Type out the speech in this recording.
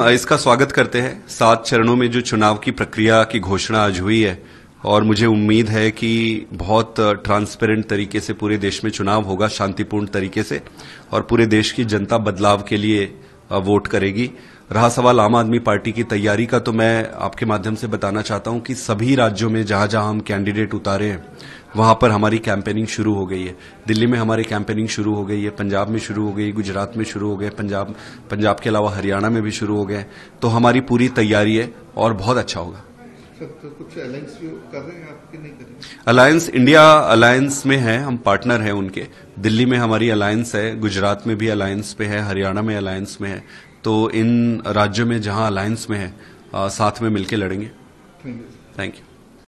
इसका स्वागत करते हैं सात चरणों में जो चुनाव की प्रक्रिया की घोषणा आज हुई है और मुझे उम्मीद है कि बहुत ट्रांसपेरेंट तरीके से पूरे देश में चुनाव होगा शांतिपूर्ण तरीके से और पूरे देश की जनता बदलाव के लिए वोट करेगी रहा सवाल आम आदमी पार्टी की तैयारी का तो मैं आपके माध्यम से बताना चाहता हूं कि सभी राज्यों में जहां जहां हम कैंडिडेट उतारे हैं वहाँ पर हमारी कैंपेनिंग शुरू हो गई है दिल्ली में हमारी कैंपेनिंग शुरू हो गई है पंजाब में शुरू हो गई गुजरात में शुरू हो गए पंजाब पंजाब के अलावा हरियाणा में भी शुरू हो गए तो हमारी पूरी तैयारी है और बहुत अच्छा होगा तो कुछ अलायंस कर रहे हैं नहीं अलायंस इंडिया अलायंस में है हम पार्टनर हैं उनके दिल्ली में हमारी अलायंस है गुजरात में भी अलायंस पे है हरियाणा में अलायंस में है तो इन राज्यों में जहां अलायंस में है साथ में मिलकर लड़ेंगे थैंक यू